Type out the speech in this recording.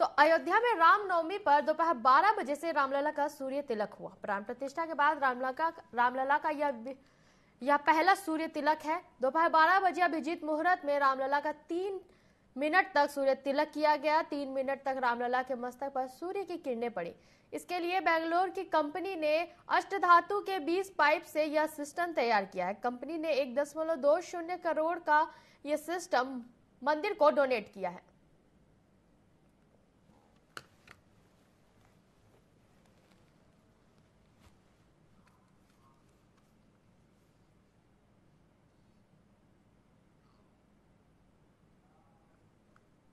तो अयोध्या में रामनवमी पर दोपहर बारह बजे से रामलला का सूर्य तिलक हुआ प्राण प्रतिष्ठा के बाद रामलला का रामलला का यह यह पहला सूर्य तिलक है दोपहर बारह बजे अभिजीत मुहूर्त में रामलला का तीन मिनट तक सूर्य तिलक किया गया तीन मिनट तक रामलला के मस्तक पर सूर्य की किरणें पड़ी इसके लिए बेंगलोर की कंपनी ने अष्टधातु के बीस पाइप से यह सिस्टम तैयार किया है कंपनी ने एक दशमलव दो शून्य करोड़ का यह सिस्टम मंदिर को डोनेट किया है